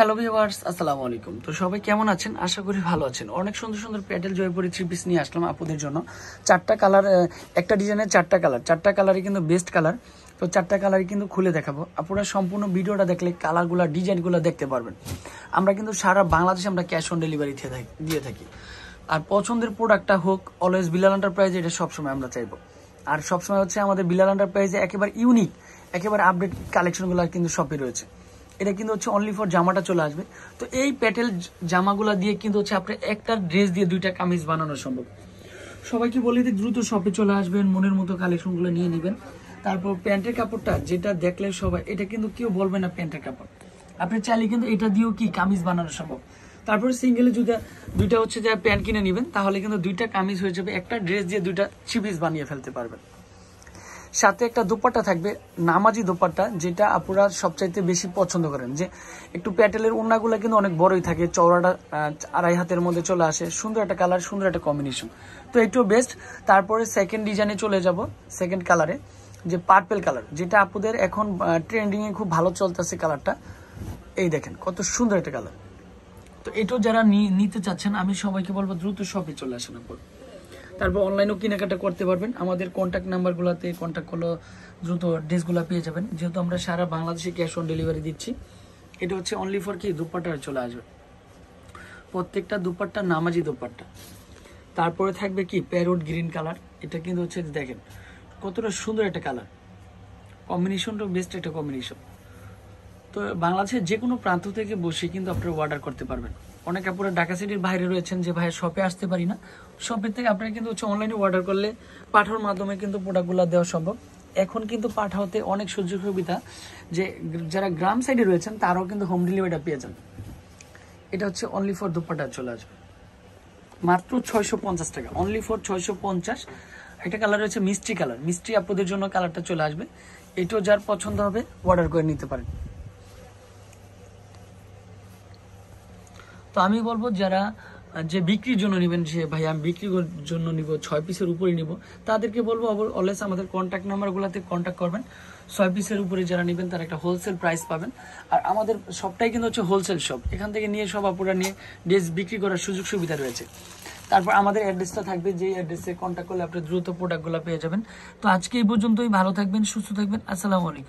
hello viewers আসসালামু আলাইকুম তো সবাই কেমন আছেন আশা করি ভালো আছেন অনেক সুন্দর সুন্দর প্যাটেল জয়পুরি থ্রি পিস নিয়ে আসলাম আপুদের জন্য চারটা কালার একটা ডিজাইনের চারটা কালার চারটা কালারই কিন্তু বেস্ট কালার তো চারটা কালারই কিন্তু খুলে দেখাবো আপনারা সম্পূর্ণ ভিডিওটা দেখলে কালারগুলো ডিজাইনগুলো দেখতে পারবেন আমরা কিন্তু সারা বাংলাদেশে আমরা ক্যাশ অন ডেলিভারি দিয়ে থাকি আর পছন্দের প্রোডাক্টটা হোক অলওয়েজ বিলাল প্রাইজ এটা সবসময় আমরা চাইবো আর সবসময় হচ্ছে আমাদের বিলাল এন্টারপ্রাইজে একেবারে ইউনিক একেবারে আপডেট কালেকশনগুলো কিন্তু সবই রয়েছে এটা কিন্তু হচ্ছে অনলি ফর জামাটা চলে আসবে তো এই প্যাটেল জামাগুলো দিয়ে কিন্তু হচ্ছে আপনার একটা ড্রেস দিয়ে দুইটা কামিজ বানানো সম্ভব সবাইকে বলি যে দ্রুত শপে চলে আসবেন মনের মতো কালেকশনগুলো নিয়ে নেবেন তারপর প্যান্টের কাপড়টা যেটা দেখলে সবাই এটা কিন্তু কেউ বলবে না প্যান্টের কাপড় আপনি চাইলে কিন্তু এটা দিয়েও কি কামিজ বানানো সম্ভব তারপরে সিঙ্গেলে যদি দুইটা হচ্ছে যে প্যান্ট কিনে নেবেন তাহলে কিন্তু দুইটা কামিজ হয়ে যাবে একটা ড্রেস দিয়ে দুইটা চিপিস বানিয়ে ফেলতে পারবেন সাথে একটা দোপাট্টা থাকবে নামাজি দোপাট্টা যেটা আপুরা সবচাইতে বেশি পছন্দ করেন যে একটু প্যাটেলের ওড়নাগুলো কিন্তু অনেক বড়ই থাকে চওড়াটা আড়াই হাতের মধ্যে চলে আসে সুন্দর একটা কালার সুন্দর একটা কম্বিনেশন তো একটু বেস্ট তারপরে সেকেন্ড ডিজাইনে চলে যাব সেকেন্ড কালারে যে পার্পেল কালার যেটা আপুদের এখন ট্রেন্ডিংয়ে খুব ভালো চলতেছে কালারটা এই দেখেন কত সুন্দর একটা কালার তো এটাও যারা নিতে চাচ্ছেন আমি সবাইকে বলবো দ্রুত শপে চলে আসেন আপনার তারপর অনলাইনেও কেনাকাটা করতে পারবেন আমাদের কন্ট্যাক্ট নাম্বারগুলোতে কন্ট্যাক্ট করলে দ্রুত ড্রেসগুলো পেয়ে যাবেন যেহেতু আমরা সারা বাংলাদেশে ক্যাশ অন ডেলিভারি দিচ্ছি এটা হচ্ছে অনলি ফর কি দুপাট্টা চলে আসবে প্রত্যেকটা দুপাট্টা নামাজি দুপাট্টা তারপরে থাকবে কি প্যারোট গ্রিন কালার এটা কিন্তু হচ্ছে দেখেন কতটা সুন্দর একটা কালার কম্বিনেশনটা বেস্ট একটা কম্বিনেশন তো বাংলাদেশের যে কোনো প্রান্ত থেকে বসে কিন্তু আপনারা অর্ডার করতে পারবেন অনেক আপনারা ঢাকা সিটির বাইরে রয়েছেন যে ভাই শপে আসতে পারি না শপের থেকে আপনারা কিন্তু হচ্ছে অনলাইনে অর্ডার করলে পাঠার মাধ্যমে কিন্তু প্রোডাক্টগুলো দেওয়া সম্ভব এখন কিন্তু পাঠাতে অনেক সুযোগ সুবিধা যে যারা গ্রাম সাইডে রয়েছেন তারাও কিন্তু হোম ডেলিভারিটা পেয়ে যান এটা হচ্ছে অনলি ফর দুপাটা চলে আসবে মাত্র ছয়শো পঞ্চাশ টাকা অনলি ফর ছয়শো পঞ্চাশ একটা কালার রয়েছে মিষ্টি কালার মিষ্টি আপনাদের জন্য কালারটা চলে আসবে এটাও যার পছন্দ হবে অর্ডার করে নিতে পারেন তো আমি বলবো যারা যে বিক্রির জন্য নেবেন যে ভাই আমি বিক্রির জন্য নিব ছয় পিসের উপরে নিব তাদেরকে বলবো অলওয়েজ আমাদের কন্ট্যাক্ট নাম্বারগুলোতে কন্ট্যাক্ট করবেন ছয় পিসের উপরে যারা নেবেন তারা একটা হোলসেল প্রাইস পাবেন আর আমাদের সবটাই কিন্তু হচ্ছে হোলসেল শপ এখান থেকে নিয়ে সব আপুরা নিয়ে ড্রেস বিক্রি করার সুযোগ সুবিধা রয়েছে তারপর আমাদের অ্যাড্রেসটা থাকবে যেই অ্যাড্রেসে কন্ট্যাক্ট করলে আপনি দ্রুত প্রোডাক্টগুলো পেয়ে যাবেন তো আজকে এই পর্যন্তই ভালো থাকবেন সুস্থ থাকবেন আসসালামু আলাইকুম